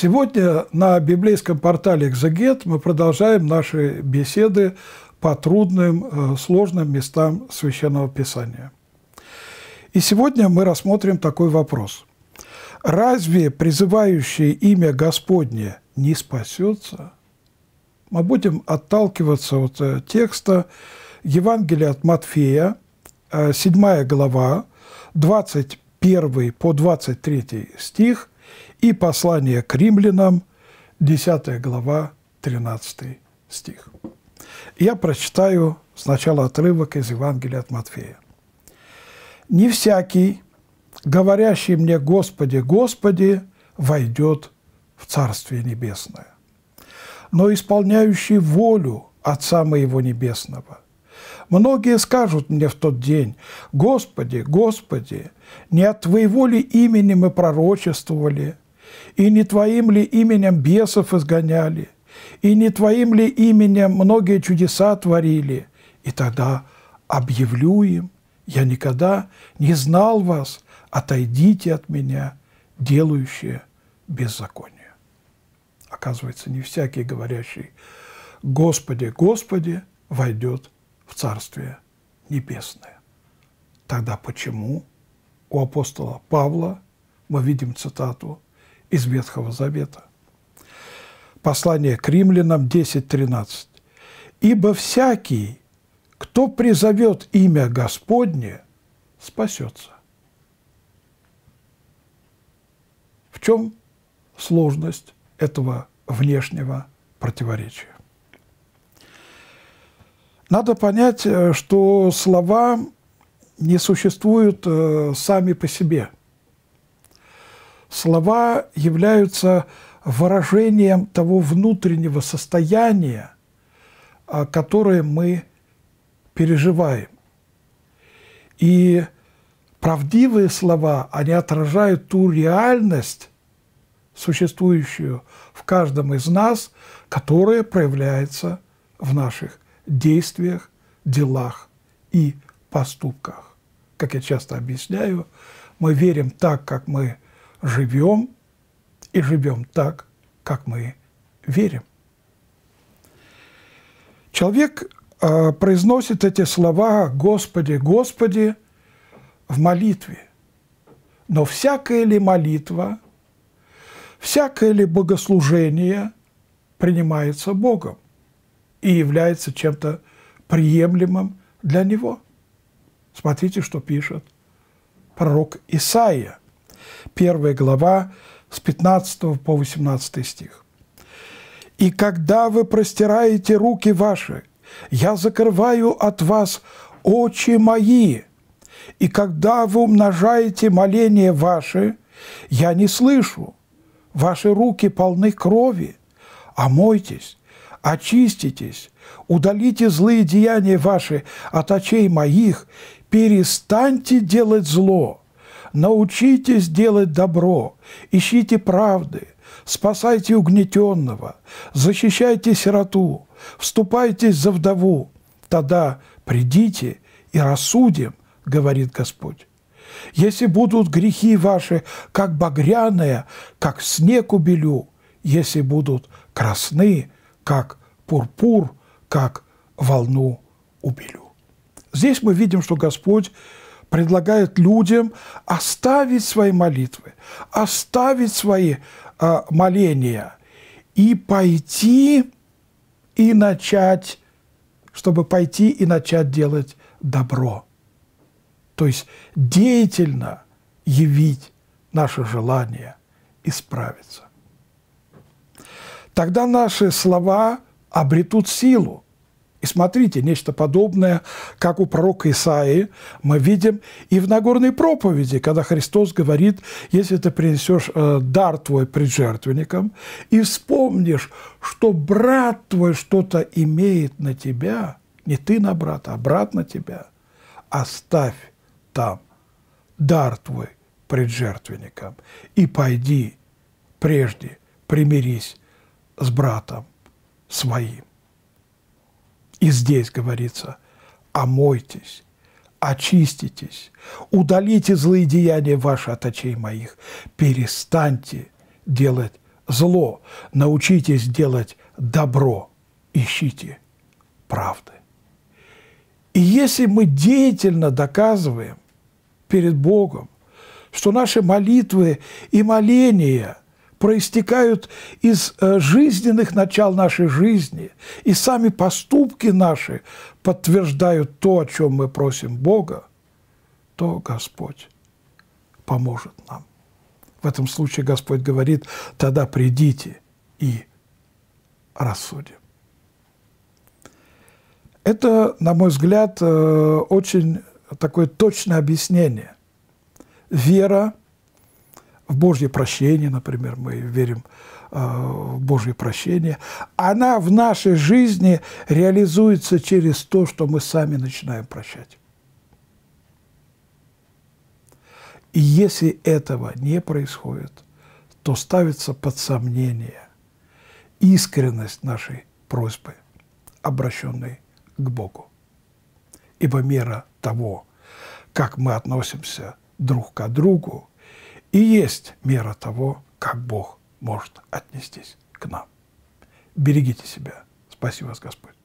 Сегодня на библейском портале «Экзегет» мы продолжаем наши беседы по трудным, э, сложным местам Священного Писания. И сегодня мы рассмотрим такой вопрос. Разве призывающее имя Господне не спасется? Мы будем отталкиваться от э, текста Евангелия от Матфея, 7 э, глава, 21 по 23 стих, и послание к римлянам, 10 глава, 13 стих. Я прочитаю сначала отрывок из Евангелия от Матфея. «Не всякий, говорящий мне «Господи, Господи», войдет в Царствие Небесное, но исполняющий волю Отца Моего Небесного – Многие скажут мне в тот день, «Господи, Господи, не от Твоего ли имени мы пророчествовали, и не Твоим ли именем бесов изгоняли, и не Твоим ли именем многие чудеса творили?» И тогда объявлю им, «Я никогда не знал вас, отойдите от меня, делающие беззаконие». Оказывается, не всякий говорящий «Господи, Господи» войдет в Царствие Небесное. Тогда почему у апостола Павла мы видим цитату из Ветхого Завета? Послание к римлянам 10.13. «Ибо всякий, кто призовет имя Господне, спасется». В чем сложность этого внешнего противоречия? Надо понять, э, что слова не существуют э, сами по себе. Слова являются выражением того внутреннего состояния, а, которое мы переживаем. И правдивые слова, они отражают ту реальность, существующую в каждом из нас, которая проявляется в наших действиях, делах и поступках. Как я часто объясняю, мы верим так, как мы живем, и живем так, как мы верим. Человек э, произносит эти слова «Господи, Господи» в молитве. Но всякая ли молитва, всякое ли богослужение принимается Богом? и является чем-то приемлемым для него. Смотрите, что пишет пророк Исаия, первая глава с 15 по 18 стих. «И когда вы простираете руки ваши, я закрываю от вас очи мои, и когда вы умножаете моления ваши, я не слышу, ваши руки полны крови, омойтесь, очиститесь, удалите злые деяния ваши от очей моих, перестаньте делать зло, научитесь делать добро, ищите правды, спасайте угнетенного, защищайте сироту, вступайтесь за вдову, тогда придите и рассудим, говорит Господь. Если будут грехи ваши, как багряные, как снег убелю, если будут красны, как пурпур, как волну убелю. Здесь мы видим, что Господь предлагает людям оставить свои молитвы, оставить свои э, моления и пойти и начать, чтобы пойти и начать делать добро. То есть деятельно явить наше желание исправиться тогда наши слова обретут силу. И смотрите, нечто подобное, как у пророка Исаии, мы видим и в Нагорной проповеди, когда Христос говорит, если ты принесешь э, дар твой пред жертвенником и вспомнишь, что брат твой что-то имеет на тебя, не ты на брата, а брат на тебя, оставь там дар твой пред жертвенником и пойди прежде примирись с братом своим. И здесь говорится, омойтесь, очиститесь, удалите злые деяния ваши от очей моих, перестаньте делать зло, научитесь делать добро, ищите правды. И если мы деятельно доказываем перед Богом, что наши молитвы и моления проистекают из э, жизненных начал нашей жизни, и сами поступки наши подтверждают то, о чем мы просим Бога, то Господь поможет нам. В этом случае Господь говорит, тогда придите и рассудим. Это, на мой взгляд, э, очень такое точное объяснение. Вера – в Божье прощение, например, мы верим э, в Божье прощение, она в нашей жизни реализуется через то, что мы сами начинаем прощать. И если этого не происходит, то ставится под сомнение искренность нашей просьбы, обращенной к Богу. Ибо мера того, как мы относимся друг к другу, и есть мера того, как Бог может отнестись к нам. Берегите себя. Спасибо вас, Господь.